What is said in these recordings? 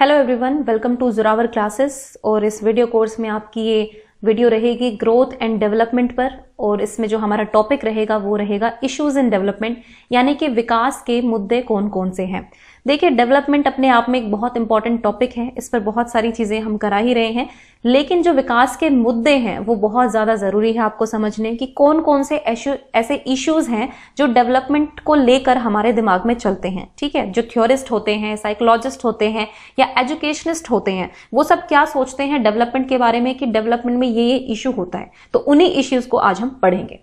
hello everyone welcome to Zorawar classes और इस video course में आपकी ये वीडियो रहेगी ग्रोथ एंड डेवलपमेंट पर और इसमें जो हमारा टॉपिक रहेगा वो रहेगा इश्यूज इन डेवलपमेंट यानी कि विकास के मुद्दे कौन कौन से हैं देखिए डेवलपमेंट अपने आप में एक बहुत इंपॉर्टेंट टॉपिक है इस पर बहुत सारी चीज़ें हम करा ही रहे हैं लेकिन जो विकास के मुद्दे हैं वो बहुत ज़्यादा ज़रूरी है आपको समझने कि कौन कौन से ऐसे इश्यूज़ हैं जो डेवलपमेंट को लेकर हमारे दिमाग में चलते हैं ठीक है जो थ्योरिस्ट होते हैं साइकोलॉजिस्ट होते हैं या एजुकेशनिस्ट होते हैं वो सब क्या सोचते हैं डेवलपमेंट के बारे में कि डेवलपमेंट में ये ये इशू होता है तो उन्हीं इश्यूज़ को आज हम पढ़ेंगे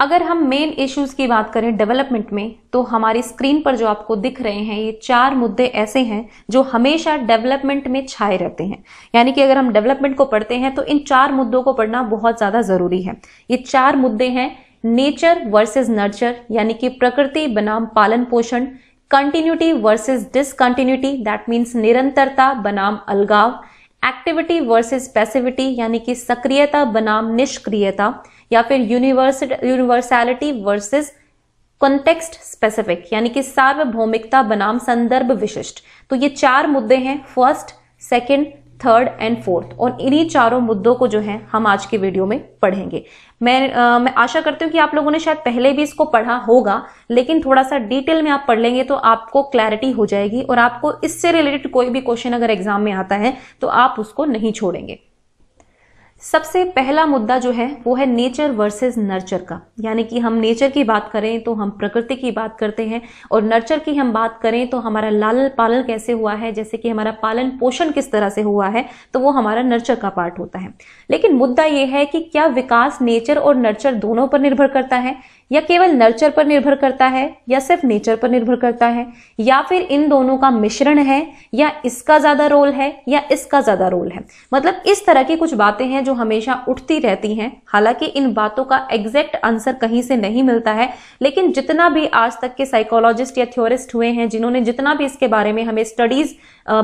अगर हम मेन इश्यूज की बात करें डेवलपमेंट में तो हमारी स्क्रीन पर जो आपको दिख रहे हैं ये चार मुद्दे ऐसे हैं जो हमेशा डेवलपमेंट में छाए रहते हैं यानी कि अगर हम डेवलपमेंट को पढ़ते हैं तो इन चार मुद्दों को पढ़ना बहुत ज़्यादा ज़रूरी है ये चार मुद्दे हैं नेचर वर्सेज नर्चर यानी कि प्रकृति बनाम पालन पोषण continuity versus discontinuity that means निरंतरता बनाम अलगाव एक्टिविटी वर्सेज पैसिविटी यानी कि सक्रियता बनाम निष्क्रियता या फिर यूनिवर्सैलिटी वर्सेस कॉन्टेक्स्ट स्पेसिफिक यानी कि सार्वभौमिकता बनाम संदर्भ विशिष्ट तो ये चार मुद्दे हैं first second third and fourth और इन्हीं चारों मुद्दों को जो है हम आज के वीडियो में पढ़ेंगे मैं आ, मैं आशा करती हूँ कि आप लोगों ने शायद पहले भी इसको पढ़ा होगा लेकिन थोड़ा सा डिटेल में आप पढ़ लेंगे तो आपको क्लैरिटी हो जाएगी और आपको इससे रिलेटेड कोई भी क्वेश्चन अगर एग्जाम में आता है तो आप उसको नहीं छोड़ेंगे सबसे पहला मुद्दा जो है वो है नेचर वर्सेस नर्चर का यानी कि हम नेचर की बात करें तो हम प्रकृति की बात करते हैं और नर्चर की हम बात करें तो हमारा लालन पालन कैसे हुआ है जैसे कि हमारा पालन पोषण किस तरह से हुआ है तो वो हमारा नर्चर का पार्ट होता है लेकिन मुद्दा ये है कि क्या विकास नेचर और नर्चर दोनों पर निर्भर करता है या केवल नर्चर पर निर्भर करता है या सिर्फ नेचर पर निर्भर करता है या फिर इन दोनों का मिश्रण है या इसका ज्यादा रोल है या इसका ज्यादा रोल है मतलब इस तरह की कुछ बातें हैं जो हमेशा उठती रहती हैं हालांकि इन बातों का एग्जैक्ट आंसर कहीं से नहीं मिलता है लेकिन जितना भी आज तक के साइकोलॉजिस्ट या थ्योरिस्ट हुए हैं जिन्होंने जितना भी इसके बारे में हमें स्टडीज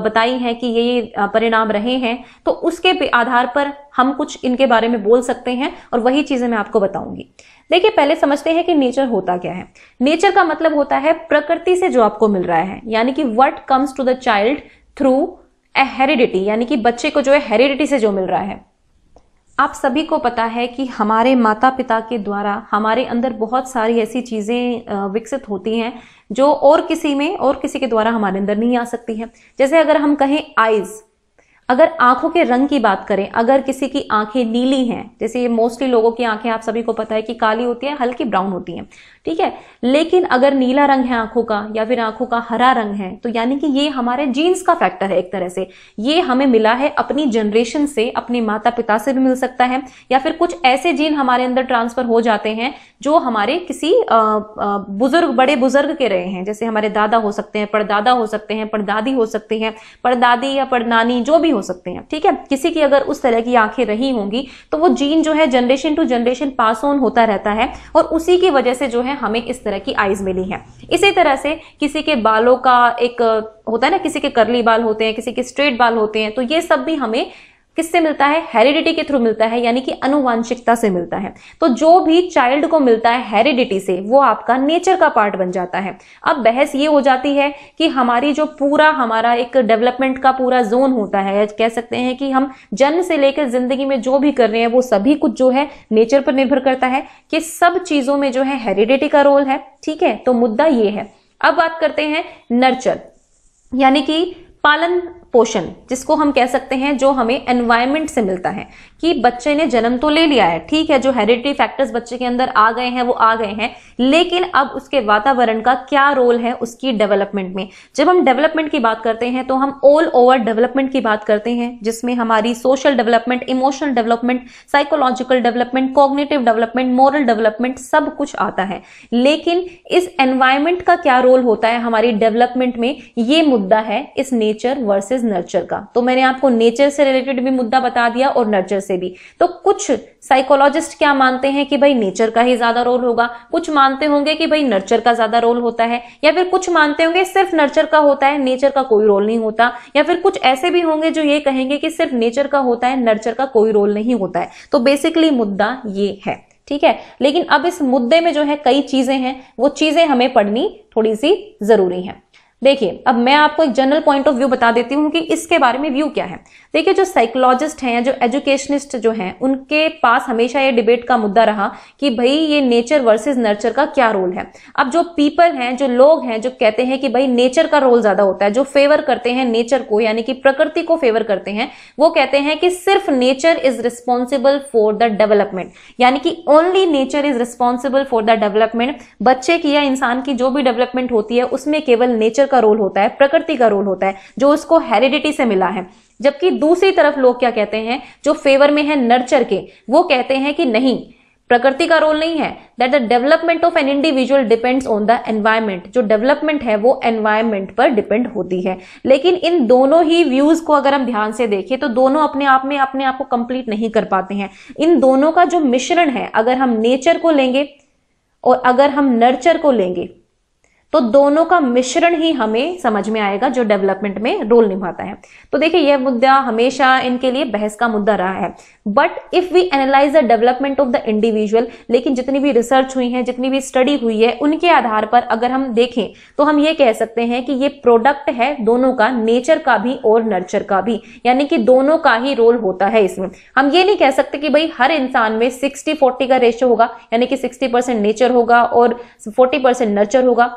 बताई है कि ये परिणाम रहे हैं तो उसके आधार पर हम कुछ इनके बारे में बोल सकते हैं और वही चीजें मैं आपको बताऊंगी देखिए पहले समझते हैं कि नेचर होता क्या है नेचर का मतलब होता है प्रकृति से जो आपको मिल रहा है यानी कि what comes to the child through a heredity यानी कि बच्चे को जो है हेरिडिटी से जो मिल रहा है आप सभी को पता है कि हमारे माता पिता के द्वारा हमारे अंदर बहुत सारी ऐसी चीज़ें विकसित होती हैं जो और किसी में और किसी के द्वारा हमारे अंदर नहीं आ सकती हैं जैसे अगर हम कहें आइज़ अगर आंखों के रंग की बात करें अगर किसी की आंखें नीली हैं जैसे ये मोस्टली लोगों की आंखें आप सभी को पता है कि काली होती है हल्की ब्राउन होती हैं ठीक है लेकिन अगर नीला रंग है आंखों का या फिर आंखों का हरा रंग है तो यानी कि ये हमारे जीन्स का फैक्टर है एक तरह से ये हमें मिला है अपनी जनरेशन से अपने माता पिता से भी मिल सकता है या फिर कुछ ऐसे जीन हमारे अंदर ट्रांसफर हो जाते हैं जो हमारे किसी बुजुर्ग बड़े बुजुर्ग के रहे हैं जैसे हमारे दादा हो सकते हैं पड़दादा हो सकते हैं पड़दादी हो सकते हैं पड़दादी या परनानी जो भी हो सकते हैं ठीक है किसी की अगर उस तरह की आंखें रही होंगी तो वो जीन जो है generation to generation pass on होता रहता है और उसी की वजह से जो है हैं हमें इस तरह की आइज मिली हैं इसी तरह से किसी के बालों का एक होता है ना किसी के करली बाल होते हैं किसी के स्ट्रेट बाल होते हैं तो ये सब भी हमें किससे मिलता है हेरिडिटी के थ्रू मिलता है यानी कि अनुवांशिकता से मिलता है तो जो भी चाइल्ड को मिलता है हेरिडिटी से वो आपका नेचर का पार्ट बन जाता है अब बहस ये हो जाती है कि हमारी जो पूरा हमारा एक डेवलपमेंट का पूरा जोन होता है कह सकते हैं कि हम जन्म से लेकर जिंदगी में जो भी कर रहे हैं वो सभी कुछ जो है नेचर पर निर्भर करता है कि सब चीजों में जो है हेरिडिटी का रोल है ठीक है तो मुद्दा ये है अब बात करते हैं नर्चर यानी कि पालन पोषण जिसको हम कह सकते हैं जो हमें एनवायरमेंट से मिलता है कि बच्चे ने जन्म तो ले लिया है ठीक है जो हेरिटरी फैक्टर्स बच्चे के अंदर आ गए हैं वो आ गए हैं लेकिन अब उसके वातावरण का क्या रोल है उसकी डेवलपमेंट में जब हम डेवलपमेंट की बात करते हैं तो हम ऑल ओवर डेवलपमेंट की बात करते हैं जिसमें हमारी social development emotional development psychological development cognitive development moral development सब कुछ आता है लेकिन इस एनवायरमेंट का क्या रोल होता है हमारी डेवलपमेंट में ये मुद्दा है इस नेचर वर्सेज इज नर्चर का तो मैंने आपको नेचर से रिलेटेड भी मुद्दा बता दिया और नर्चर से भी तो कुछ साइकोलॉजिस्ट क्या मानते हैं कि भाई नेचर का ही ज्यादा रोल होगा कुछ मानते होंगे कि भाई नर्चर का ज्यादा रोल होता है या फिर कुछ मानते होंगे सिर्फ नर्चर का होता है नेचर का कोई रोल नहीं होता या फिर कुछ ऐसे भी होंगे जो ये कहेंगे कि सिर्फ नेचर का होता है नर्चर का कोई रोल नहीं होता है तो बेसिकली मुद्दा ये है ठीक है लेकिन अब इस मुद्दे में जो है कई चीजें हैं वो चीजें हमें पढ़नी थोड़ी सी जरूरी है देखिए अब मैं आपको एक जनरल पॉइंट ऑफ व्यू बता देती हूँ कि इसके बारे में व्यू क्या है देखिए जो साइकोलॉजिस्ट हैं या जो एजुकेशनिस्ट जो हैं उनके पास हमेशा ये डिबेट का मुद्दा रहा कि भाई ये नेचर वर्सेस नर्चर का क्या रोल है अब जो पीपल हैं जो लोग हैं जो कहते हैं कि भाई नेचर का रोल ज्यादा होता है जो फेवर करते हैं नेचर को यानी कि प्रकृति को फेवर करते हैं वो कहते हैं कि सिर्फ nature is responsible for the development यानी कि only nature is responsible for the development बच्चे की या इंसान की जो भी डेवलपमेंट होती है उसमें केवल नेचर का रोल होता है प्रकृति का रोल होता है जो उसको हेरिडिटी से मिला है जबकि दूसरी तरफ लोग क्या कहते हैं जो फेवर में है नर्चर के वो कहते हैं कि नहीं प्रकृति का रोल नहीं है that the development of an individual depends on the environment जो डेवलपमेंट है वो एनवायरमेंट पर डिपेंड होती है लेकिन इन दोनों ही व्यूज को अगर हम ध्यान से देखें तो दोनों अपने आप में अपने आप को कंप्लीट नहीं कर पाते हैं इन दोनों का जो मिश्रण है अगर हम नेचर को लेंगे और अगर हम नर्चर को लेंगे तो दोनों का मिश्रण ही हमें समझ में आएगा जो डेवलपमेंट में रोल निभाता है तो देखिए यह मुद्दा हमेशा इनके लिए बहस का मुद्दा रहा है but if we analyse the development of the individual लेकिन जितनी भी रिसर्च हुई है जितनी भी स्टडी हुई है उनके आधार पर अगर हम देखें तो हम ये कह सकते हैं कि ये प्रोडक्ट है दोनों का नेचर का भी और नर्चर का भी यानी कि दोनों का ही रोल होता है इसमें हम ये नहीं कह सकते कि भाई हर इंसान में सिक्सटी फोर्टी का रेशियो होगा यानी कि सिक्सटी नेचर होगा और फोर्टी नर्चर होगा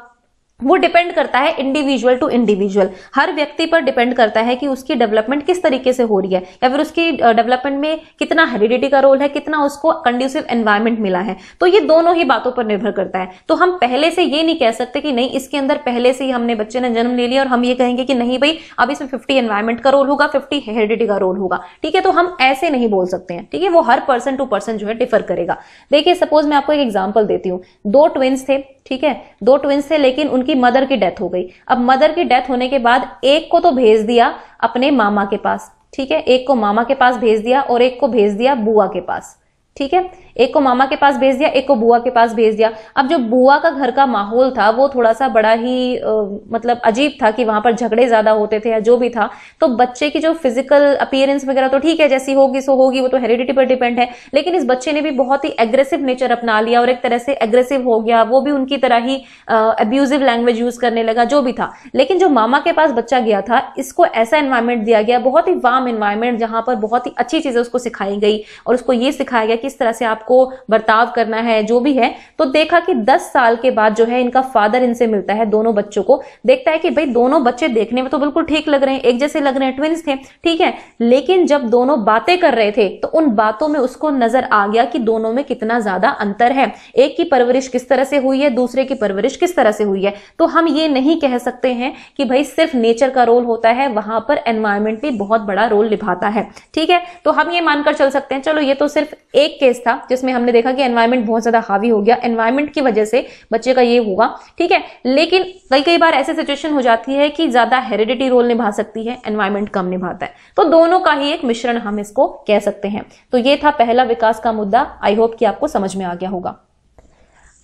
वो डिपेंड करता है इंडिविजुअल टू इंडिविजुअल हर व्यक्ति पर डिपेंड करता है कि उसकी डेवलपमेंट किस तरीके से हो रही है या फिर उसकी डेवलपमेंट में कितना हेरिडिटी का रोल है कितना उसको कंड्यूसिव एनवायरमेंट मिला है तो ये दोनों ही बातों पर निर्भर करता है तो हम पहले से ये नहीं कह सकते कि नहीं इसके अंदर पहले से ही हमने बच्चे ने जन्म ले लिया और हम ये कहेंगे कि नहीं भाई अब इसमें फिफ्टी एनवायरमेंट का रोल होगा फिफ्टी हेरिडिटी का रोल होगा ठीक है तो हम ऐसे नहीं बोल सकते हैं ठीक है वो हर पर्सन टू पर्सन जो है डिफर करेगा देखिए सपोज मैं आपको एक एग्जाम्पल देती हूँ दो ट्विंस थे ठीक है दो ट्विंस थे लेकिन उनकी मदर की डेथ हो गई अब मदर की डेथ होने के बाद एक को तो भेज दिया अपने मामा के पास ठीक है एक को मामा के पास भेज दिया और एक को भेज दिया बुआ के पास ठीक है एक को मामा के पास भेज दिया एक को बुआ के पास भेज दिया अब जो बुआ का घर का माहौल था वो थोड़ा सा बड़ा ही आ, मतलब अजीब था कि वहां पर झगड़े ज्यादा होते थे या जो भी था तो बच्चे की जो फिजिकल अपियरेंस वगैरह तो ठीक है जैसी होगी सो होगी वो तो हेरिडिटी पर डिपेंड है लेकिन इस बच्चे ने भी बहुत ही एग्रेसिव नेचर अपना लिया और एक तरह से एग्रेसिव हो गया वो भी उनकी तरह ही अब्यूजिव लैंग्वेज यूज करने लगा जो भी था लेकिन जो मामा के पास बच्चा गया था इसको ऐसा एनवायरमेंट दिया गया बहुत ही वार्म एनवायरमेंट जहां पर बहुत ही अच्छी चीजें उसको सिखाई गई और उसको ये सिखाया गया कि इस तरह से आप आपको बर्ताव करना है जो भी है तो देखा कि दस साल के बाद जो है इनका फादर इनसे मिलता है दोनों बच्चों को देखता है कि भाई दोनों बच्चे देखने में तो बिल्कुल ठीक लग रहे हैं एक जैसे लग रहे हैं ट्विंस थे ठीक है लेकिन जब दोनों बातें कर रहे थे तो उन बातों में उसको नजर आ गया कि दोनों में कितना ज्यादा अंतर है एक की परवरिश किस तरह से हुई है दूसरे की परवरिश किस तरह से हुई है तो हम ये नहीं कह सकते हैं कि भाई सिर्फ नेचर का रोल होता है वहां पर एनवायरमेंट भी बहुत बड़ा रोल निभाता है ठीक है तो हम ये मानकर चल सकते हैं चलो ये तो सिर्फ एक केस था जिसमें हमने देखा कि एनवायरमेंट बहुत ज्यादा हावी हो गया एनवायरमेंट की वजह से बच्चे का ये होगा ठीक है लेकिन कई कई बार ऐसे सिचुएशन हो जाती है कि ज्यादा हेरिडिटी रोल निभा सकती है एनवायरमेंट कम निभाता है तो दोनों का ही एक मिश्रण हम इसको कह सकते हैं तो ये था पहला विकास का मुद्दा आई होप कि आपको समझ में आ गया होगा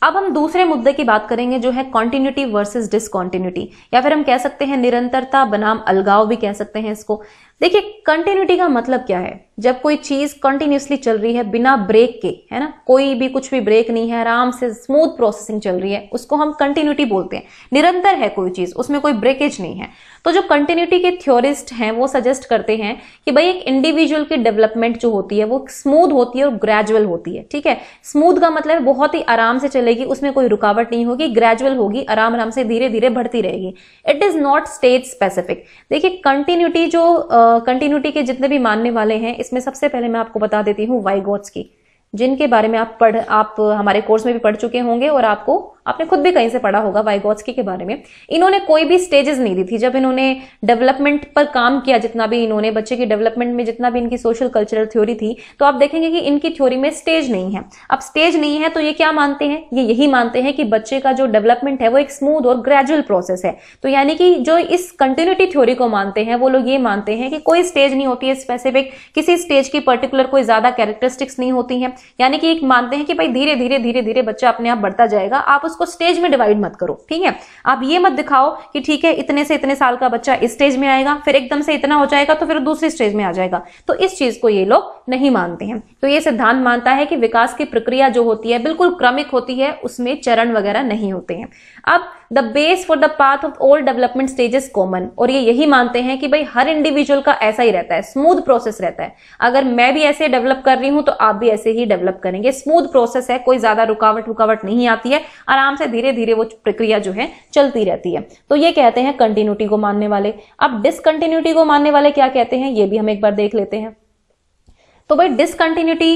अब हम दूसरे मुद्दे की बात करेंगे जो है कॉन्टिन्यूटी वर्सेस डिसकॉन्टिन्यूटी या फिर हम कह सकते हैं निरंतरता बनाम अलगाव भी कह सकते हैं इसको देखिए कंटिन्यूटी का मतलब क्या है जब कोई चीज कंटिन्यूसली चल रही है बिना ब्रेक के है ना कोई भी कुछ भी ब्रेक नहीं है आराम से स्मूथ प्रोसेसिंग चल रही है उसको हम कंटिन्यूटी बोलते हैं निरंतर है कोई चीज उसमें कोई ब्रेकेज नहीं है तो जो कंटिन्यूटी के थ्योरिस्ट हैं वो सजेस्ट करते हैं कि भाई एक इंडिविजुअल की डेवलपमेंट जो होती है वो स्मूथ होती है और ग्रेजुअल होती है ठीक है स्मूथ का मतलब बहुत ही आराम से चलेगी उसमें कोई रुकावट नहीं होगी ग्रेजुअल होगी आराम आराम से धीरे धीरे बढ़ती रहेगी it is not state specific देखिए कंटिन्यूटी जो कंटिन्यूटी के जितने भी मानने वाले हैं इसमें सबसे पहले मैं आपको बता देती हूँ वाइगोट्स की जिनके बारे में आप पढ़ आप हमारे कोर्स में भी पढ़ चुके होंगे और आपको आपने खुद भी कहीं से पढ़ा होगा वाइगोत्सकी के बारे में इन्होंने कोई भी स्टेजेस नहीं दी थी जब इन्होंने डेवलपमेंट पर काम किया जितना भी इन्होंने बच्चे की डेवलपमेंट में जितना भी इनकी सोशल कल्चरल थ्योरी थी तो आप देखेंगे कि इनकी थ्योरी में स्टेज नहीं है अब स्टेज नहीं है तो ये क्या मानते हैं ये यही मानते हैं कि बच्चे का जो डेवलपमेंट है वो एक स्मूथ और ग्रेजुअल प्रोसेस है तो यानी कि जो इस कंटिन्यूटी थ्योरी को मानते हैं वो लोग ये मानते हैं कि कोई स्टेज नहीं होती है स्पेसिफिक किसी स्टेज की पर्टिकुलर कोई ज्यादा कैरेक्टरिस्टिक्स नहीं होती है यानी कि एक मानते हैं कि भाई धीरे धीरे धीरे धीरे बच्चा अपने आप बढ़ता जाएगा आप उसको स्टेज में डिवाइड मत करो ठीक है आप ये मत दिखाओ कि ठीक है इतने से इतने साल का बच्चा इस स्टेज में आएगा फिर एकदम से इतना हो जाएगा तो फिर दूसरी स्टेज में आ जाएगा तो इस चीज को ये लोग नहीं मानते हैं तो ये सिद्धांत मानता है कि विकास की प्रक्रिया जो होती है बिल्कुल क्रमिक होती है उसमें चरण वगैरह नहीं होते हैं अब the base for the path of old development stage is common और ये यही मानते हैं कि भाई हर इंडिविजुअल का ऐसा ही रहता है स्मूथ प्रोसेस रहता है अगर मैं भी ऐसे डेवलप कर रही हूं तो आप भी ऐसे ही डेवलप करेंगे स्मूथ प्रोसेस है कोई ज्यादा रुकावट रुकावट नहीं आती है और आराम से धीरे धीरे वो प्रक्रिया जो है चलती रहती है तो ये कहते हैं कंटिन्यूटी को मानने वाले अब डिसकंटिन्यूटी को मानने वाले क्या कहते हैं ये भी हम एक बार देख लेते हैं तो भाई डिसकंटिन्यूटी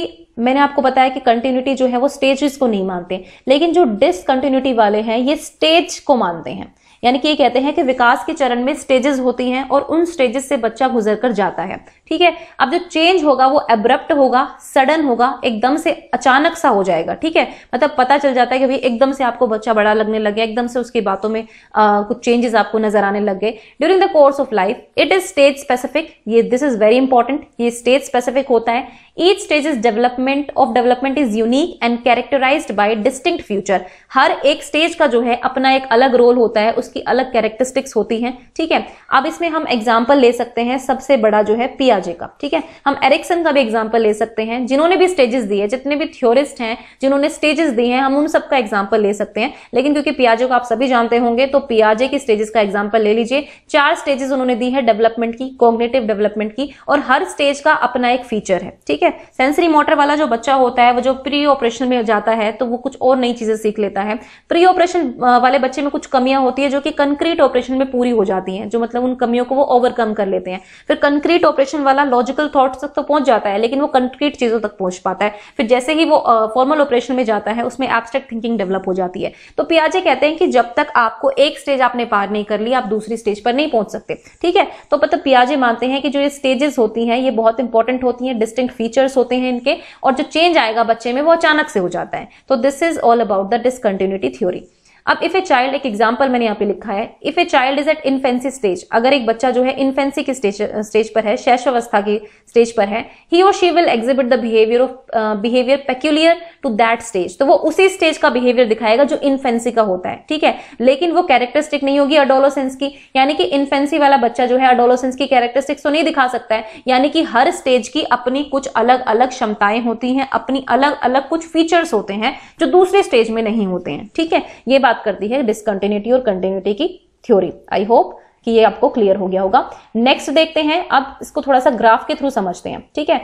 मैंने आपको बताया कि कंटिन्यूटी जो है वो स्टेजेस को नहीं मानते लेकिन जो डिसकंटिन्यूटी वाले हैं ये स्टेज को मानते हैं यानी कि ये कहते हैं कि विकास के चरण में स्टेजेस होती हैं और उन स्टेजेस से बच्चा गुजर कर जाता है ठीक है अब जो चेंज होगा वो एब्रप्ट होगा सडन होगा एकदम से अचानक सा हो जाएगा ठीक है मतलब पता चल जाता है कि भाई एकदम से आपको बच्चा बड़ा लगने लग गया एकदम से उसकी बातों में आ, कुछ चेंजेस आपको नजर आने लग गए during the course of life it is stage specific ये दिस इज वेरी इंपॉर्टेंट ये स्टेज स्पेसिफिक होता है each stage is development of development is unique and characterize by distinct future हर एक स्टेज का जो है अपना एक अलग रोल होता है उसकी अलग कैरेक्टरिस्टिक्स होती हैं ठीक है अब इसमें हम एग्जाम्पल ले सकते हैं सबसे बड़ा जो है पियाजे का ठीक है हम एरिक्सन का भी एग्जाम्पल ले सकते हैं जिन्होंने भी स्टेजेस दिए जितने भी थ्योरिस्ट हैं जिन्होंने स्टेजेस दिए हैं हम उन सबका एग्जाम्पल ले सकते हैं लेकिन क्योंकि पियाजे को आप सभी जानते होंगे तो पियाजे की स्टेजेस का एग्जाम्पल ले लीजिए चार स्टेजेस उन्होंने दी है डेवलपमेंट की कॉग्नेटिव डेवलपमेंट की और हर स्टेज का अपना एक फीचर है ठीक है है सेंसरी मोटर वाला जो बच्चा होता है वो जो प्री ऑपरेशन में जाता है तो वो कुछ और नई चीजें सीख लेता है प्री ऑपरेशन वाले बच्चे में कुछ कमियां होती है जो कि कंक्रीट ऑपरेशन में पूरी हो जाती है जो मतलब उन कमियों को वो ओवरकम कर लेते हैं फिर कंक्रीट ऑपरेशन वाला लॉजिकल थॉट तक तो पहुंच जाता है लेकिन वो कंक्रीट चीजों तक पहुंच पाता है फिर जैसे ही वो फॉर्मल ऑपरेशन में जाता है उसमें एब्स्ट्रैक्ट थिंकिंग डेवलप हो जाती है तो पियाजे कहते हैं कि जब तक आपको एक स्टेज आपने पार नहीं कर ली आप दूसरी स्टेज पर नहीं पहुंच सकते ठीक है तो मतलब पियाजे मानते हैं कि जो ये स्टेजेस होती हैं ये बहुत इंपॉर्टेंट होती हैं डिस्टिंक्ट फीचर फीचर्स होते हैं इनके और जो चेंज आएगा बच्चे में वो अचानक से हो जाता है तो this is all about the discontinuity theory अब इफ ए चाइल्ड एक एग्जाम्पल मैंने यहाँ पे लिखा है if a child is at infancy stage अगर एक बच्चा जो है इन्फेंसी के स्टेज स्टेज पर है अवस्था के स्टेज पर है ही और she will exhibit the behaviour of behaviour peculiar to that stage तो वो उसी स्टेज का बिहेवियर दिखाएगा जो इन्फेंसी का होता है ठीक है लेकिन वो कैरेक्टरिस्टिक नहीं होगी अडोलोसेंस की यानी कि इन्फेंसी वाला बच्चा जो है अडोलोसेंस की कैरेक्टरिस्टिक्स तो नहीं दिखा सकता है यानी कि हर स्टेज की अपनी कुछ अलग अलग क्षमताएं होती हैं अपनी अलग अलग कुछ फीचर्स होते हैं जो दूसरे स्टेज में नहीं होते हैं ठीक है ये बात बात करती है डिसकंटिन्यूटी और कंटिन्यूटी की थ्योरी आई होप कि ये आपको क्लियर हो गया होगा नेक्स्ट देखते हैं अब इसको थोड़ा सा ग्राफ के थ्रू समझते हैं ठीक है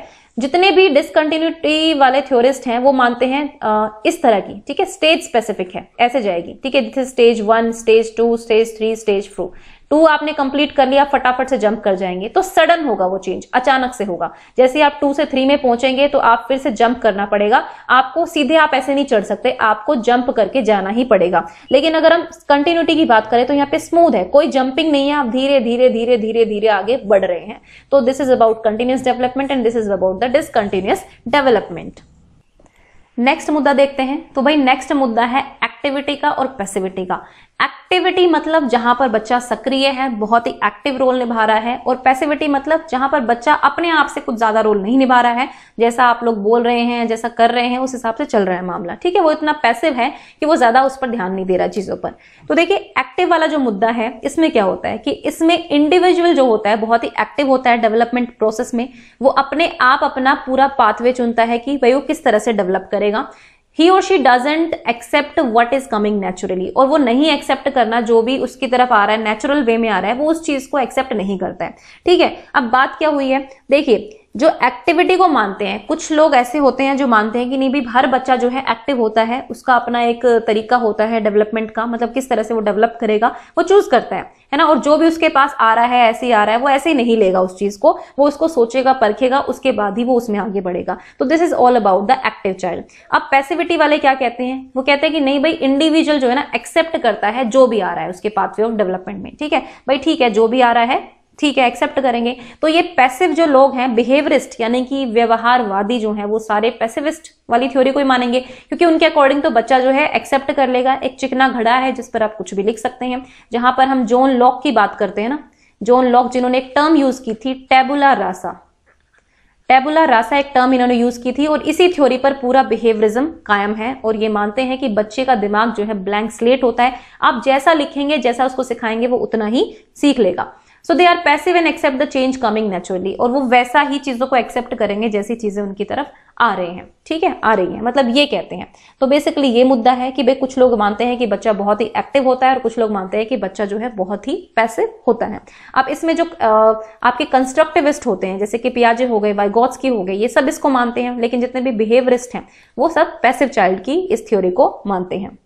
जितने भी डिसकंटिन्यूटी वाले थ्योरिस्ट हैं वो मानते हैं इस तरह की ठीक है स्टेज स्पेसिफिक है ऐसे जाएगी ठीक है stage one stage two stage three stage four to आपने कंप्लीट कर लिया फटाफट से जंप कर जाएंगे तो सडन होगा वो चेंज अचानक से होगा जैसे आप टू से थ्री में पहुंचेंगे तो आप फिर से जंप करना पड़ेगा आपको सीधे आप ऐसे नहीं चढ़ सकते आपको जंप करके जाना ही पड़ेगा लेकिन अगर हम कंटिन्यूटी की बात करें तो यहाँ पे स्मूथ है कोई जंपिंग नहीं है आप धीरे धीरे धीरे धीरे धीरे आगे बढ़ रहे हैं तो this is about continuous development and this is about the discontinuous development next मुद्दा देखते हैं तो भाई नेक्स्ट मुद्दा है एक्टिविटी का और पैसिविटी का एक्टिविटी मतलब जहां पर बच्चा सक्रिय है बहुत ही एक्टिव रोल निभा रहा है और पैसिविटी मतलब जहां पर बच्चा अपने आप से कुछ ज्यादा रोल नहीं निभा रहा है जैसा आप लोग बोल रहे हैं जैसा कर रहे हैं उस हिसाब से चल रहा है मामला ठीक है वो इतना पैसिव है कि वो ज्यादा उस पर ध्यान नहीं दे रहा चीजों पर तो देखिये एक्टिव वाला जो मुद्दा है इसमें क्या होता है कि इसमें इंडिविजुअल जो होता है बहुत ही एक्टिव होता है डेवलपमेंट प्रोसेस में वो अपने आप अपना पूरा पाथवे चुनता है कि भाई वो किस तरह से डेवलप करेगा ही और she doesn't accept what is coming naturally और वो नहीं एक्सेप्ट करना जो भी उसकी तरफ आ रहा है नेचुरल वे में आ रहा है वो उस चीज को एक्सेप्ट नहीं करता है ठीक है अब बात क्या हुई है देखिए जो एक्टिविटी को मानते हैं कुछ लोग ऐसे होते हैं जो मानते हैं कि नहीं भी हर बच्चा जो है एक्टिव होता है उसका अपना एक तरीका होता है डेवलपमेंट का मतलब किस तरह से वो डेवलप करेगा वो चूज करता है है ना और जो भी उसके पास आ रहा है ऐसे ही आ रहा है वो ऐसे ही नहीं लेगा उस चीज को वो उसको सोचेगा परखेगा उसके बाद ही वो उसमें आगे बढ़ेगा तो this is all about the active child अब पैसिविटी वाले क्या कहते हैं वो कहते हैं कि नहीं भाई इंडिविजुअल जो है ना एक्सेप्ट करता है जो भी आ रहा है उसके पाथवे ऑफ डेवलपमेंट में ठीक है भाई ठीक है जो भी आ रहा है ठीक है एक्सेप्ट करेंगे तो ये पैसिव जो लोग हैं बिहेवियरिस्ट यानी कि व्यवहारवादी जो हैं वो सारे पैसिविस्ट वाली थ्योरी को ही मानेंगे क्योंकि उनके अकॉर्डिंग तो बच्चा जो है एक्सेप्ट कर लेगा एक चिकना घड़ा है जिस पर आप कुछ भी लिख सकते हैं जहां पर हम जोन लॉक की बात करते हैं ना जोन लॉक जिन्होंने एक टर्म यूज की थी टेबुला रासा टेबुला रासा एक टर्म इन्होंने यूज की थी और इसी थ्योरी पर पूरा बिहेवियरिज्म कायम है और ये मानते हैं कि बच्चे का दिमाग जो है ब्लैंक स्लेट होता है आप जैसा लिखेंगे जैसा उसको सिखाएंगे वो उतना ही सीख लेगा so they are passive and accept the change coming naturally और वो वैसा ही चीज़ों को एक्सेप्ट करेंगे जैसी चीज़ें उनकी तरफ आ रहे हैं ठीक है आ रही है मतलब ये कहते हैं तो बेसिकली ये मुद्दा है कि भाई कुछ लोग मानते हैं कि बच्चा बहुत ही एक्टिव होता है और कुछ लोग मानते हैं कि बच्चा जो है बहुत ही पैसिव होता है अब इसमें जो आपके कंस्ट्रक्टिविस्ट होते हैं जैसे कि पियाजे हो गए वाइगॉट्स की हो गए ये सब इसको मानते हैं लेकिन जितने भी बिहेवरिस्ट हैं वो सब पैसिव चाइल्ड की इस थ्योरी को मानते हैं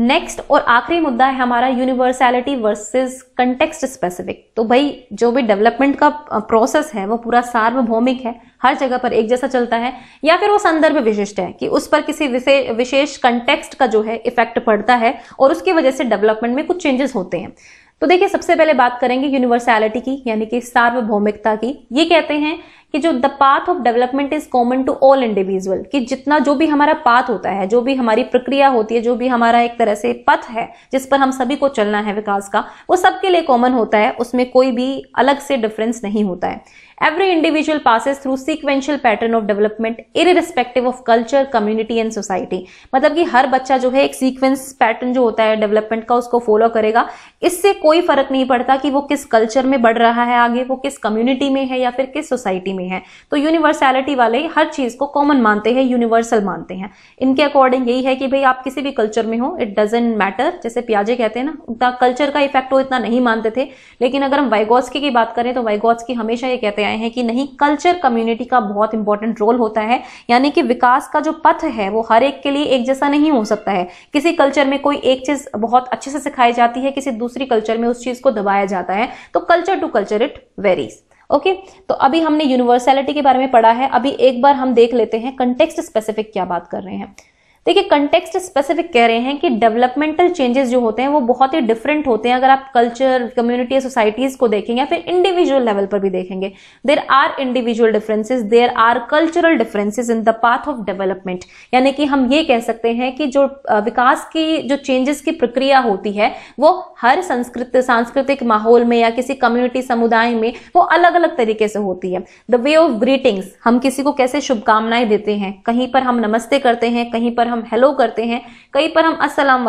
नेक्स्ट और आखिरी मुद्दा है हमारा यूनिवर्सैलिटी वर्सेस कंटेक्स्ट स्पेसिफिक तो भाई जो भी डेवलपमेंट का प्रोसेस है वो पूरा सार्वभौमिक है हर जगह पर एक जैसा चलता है या फिर वो संदर्भ विशिष्ट है कि उस पर किसी विशेष कंटेक्स्ट का जो है इफेक्ट पड़ता है और उसकी वजह से डेवलपमेंट में कुछ चेंजेस होते हैं तो देखिए सबसे पहले बात करेंगे यूनिवर्सैलिटी की यानी कि सार्वभौमिकता की ये कहते हैं कि जो the path of development is common to all individual कि जितना जो भी हमारा पाथ होता है जो भी हमारी प्रक्रिया होती है जो भी हमारा एक तरह से पथ है जिस पर हम सभी को चलना है विकास का वो सबके लिए कॉमन होता है उसमें कोई भी अलग से डिफरेंस नहीं होता है individual passes through through pattern of development irrespective of culture community and society मतलब कि हर बच्चा जो है एक सीक्वेंस पैटर्न जो होता है डेवलपमेंट का उसको फॉलो करेगा इससे कोई फर्क नहीं पड़ता कि वो किस कल्चर में बढ़ रहा है आगे वो किस कम्युनिटी में है या फिर किस सोसाइटी में में है तो यूनिवर्सैलिटी वाले हर चीज को कॉमन मानते हैं यूनिवर्सल मानते हैं इनके अकॉर्डिंग यही है कि भाई आप किसी भी कल्चर में हो इट डजेंट मैटर जैसे प्याजे कहते हैं ना उतना कल्चर का इफेक्ट वो इतना नहीं मानते थे लेकिन अगर हम वाइगोस्की की बात करें तो वाइगोस्की हमेशा ये कहते आए हैं कि नहीं कल्चर कम्युनिटी का बहुत इंपॉर्टेंट रोल होता है यानी कि विकास का जो पथ है वो हर एक के लिए एक जैसा नहीं हो सकता है किसी कल्चर में कोई एक चीज बहुत अच्छे से सिखाई जाती है किसी दूसरी कल्चर में उस चीज को दबाया जाता है तो culture to culture it varies okay तो अभी हमने यूनिवर्सैलिटी के बारे में पढ़ा है अभी एक बार हम देख लेते हैं कंटेक्स्ट स्पेसिफिक क्या बात कर रहे हैं देखिए कंटेक्स्ट स्पेसिफिक कह रहे हैं कि डेवलपमेंटल चेंजेस जो होते हैं वो बहुत ही डिफरेंट होते हैं अगर आप कल्चर कम्युनिटी सोसाइटीज को देखेंगे या फिर इंडिविजुअल लेवल पर भी देखेंगे there are individual differences there are cultural differences in the path of development यानी कि हम ये कह सकते हैं कि जो विकास की जो चेंजेस की प्रक्रिया होती है वो हर संस्कृत सांस्कृतिक माहौल में या किसी कम्युनिटी समुदाय में वो अलग अलग तरीके से होती है द वे ऑफ ग्रीटिंग्स हम किसी को कैसे शुभकामनाएं देते हैं कहीं पर हम नमस्ते करते हैं कहीं पर हम हेलो करते हैं कहीं पर हम असलम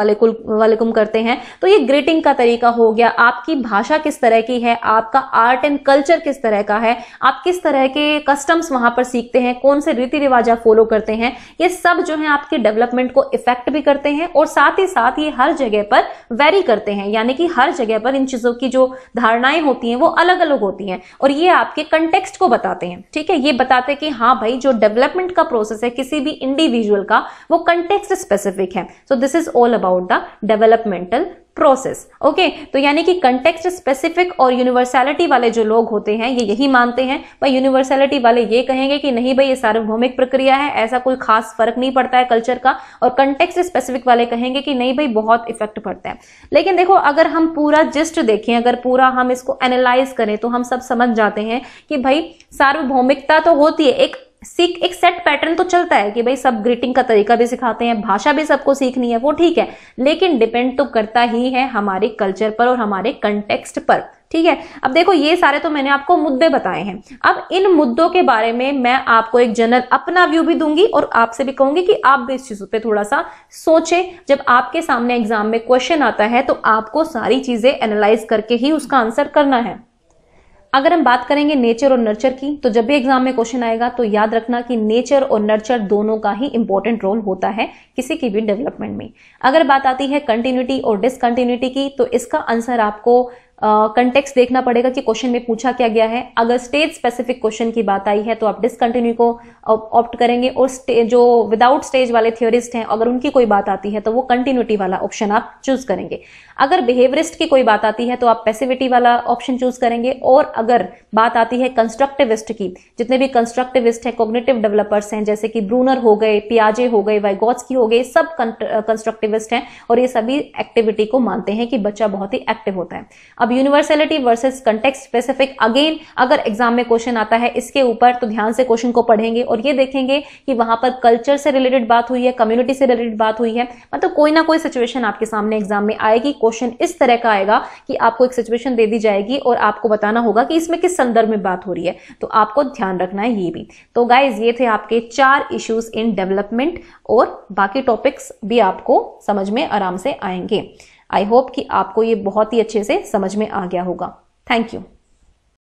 वालेकुम करते हैं तो ये ग्रीटिंग का तरीका हो गया आपकी भाषा किस तरह की है आपका आर्ट एंड कल्चर किस तरह का है आप किस तरह के कस्टम्स वहां पर सीखते हैं कौन से रीति रिवाज आप फॉलो करते हैं ये सब जो है आपके डेवलपमेंट को इफेक्ट भी करते हैं और साथ ही साथ ये हर जगह पर वेरी करते हैं यानी कि हर जगह पर इन चीजों की जो धारणाएं होती हैं वो अलग अलग होती हैं और ये आपके कंटेक्स्ट को बताते हैं ठीक है ये बताते हैं कि हाँ भाई जो डेवलपमेंट का प्रोसेस है किसी भी इंडिविजुअल का वो कंटेक्सट स्पेसिफिक है so this is all about the developmental process okay तो यानी कि कंटेक्सट स्पेसिफिक और यूनिवर्सैलिटी वाले जो लोग होते हैं ये यही मानते हैं भाई यूनिवर्सैलिटी वाले ये कहेंगे कि नहीं भाई ये सार्वभौमिक प्रक्रिया है ऐसा कोई खास फर्क नहीं पड़ता है कल्चर का और कंटेक्सट स्पेसिफिक वाले कहेंगे कि नहीं भाई बहुत इफेक्ट पड़ता है लेकिन देखो अगर हम पूरा जिस्ट देखें अगर पूरा हम इसको एनालाइज करें तो हम सब समझ जाते हैं कि भाई सार्वभौमिकता तो होती है एक सीख एक सेट पैटर्न तो चलता है कि भाई सब ग्रीटिंग का तरीका भी सिखाते हैं भाषा भी सबको सीखनी है वो ठीक है लेकिन डिपेंड तो करता ही है हमारे कल्चर पर और हमारे कंटेक्स्ट पर ठीक है अब देखो ये सारे तो मैंने आपको मुद्दे बताए हैं अब इन मुद्दों के बारे में मैं आपको एक जनरल अपना व्यू भी दूंगी और आपसे भी कहूंगी कि आप भी इस चीज़ पे थोड़ा सा सोचें जब आपके सामने एग्जाम में क्वेश्चन आता है तो आपको सारी चीज़ें एनालाइज करके ही उसका आंसर करना है अगर हम बात करेंगे नेचर और नर्चर की तो जब भी एग्जाम में क्वेश्चन आएगा तो याद रखना कि नेचर और नर्चर दोनों का ही इंपॉर्टेंट रोल होता है किसी की भी डेवलपमेंट में अगर बात आती है कंटिन्यूटी और डिसकंटिन्यूटी की तो इसका आंसर आपको कंटेक्स्ट देखना पड़ेगा कि क्वेश्चन में पूछा क्या गया है अगर स्टेट स्पेसिफिक क्वेश्चन की बात आई है तो आप डिसकंटिन्यू को ऑप्ट करेंगे और जो विदाउट स्टेज वाले थियोरिस्ट हैं अगर उनकी कोई बात आती है तो वो कंटिन्यूटी वाला ऑप्शन आप चूज करेंगे अगर बिहेवियरिस्ट की कोई बात आती है तो आप पैसिविटी वाला ऑप्शन चूज करेंगे और अगर बात आती है कंस्ट्रक्टिविस्ट की जितने भी कंस्ट्रक्टिविस्ट हैं कोग्नेटिव डेवलपर्स हैं जैसे कि ब्रूनर हो गए पियाजे हो गए वाइगॉट्स की हो गए सब कंस्ट्रक्टिविस्ट हैं और ये सभी एक्टिविटी को मानते हैं कि बच्चा बहुत ही एक्टिव होता है अब universality versus context specific again अगर एग्जाम में क्वेश्चन आता है इसके ऊपर तो ध्यान से क्वेश्चन को पढ़ेंगे और ये देखेंगे कि वहां पर कल्चर से रिलेटेड बात हुई है कम्युनिटी से रिलेटेड बात हुई है मतलब कोई ना कोई सिचुएशन आपके सामने एग्जाम में आएगी क्वेश्चन इस तरह का आएगा कि आपको एक सिचुएशन दे दी जाएगी और आपको बताना होगा कि इसमें किस संदर्भ में बात हो रही है तो आपको ध्यान रखना है ये भी तो गाइज ये थे आपके चार इश्यूज इन डेवलपमेंट और बाकी टॉपिक्स भी आपको समझ में आराम से आएंगे आई होप कि आपको ये बहुत ही अच्छे से समझ में आ गया होगा थैंक यू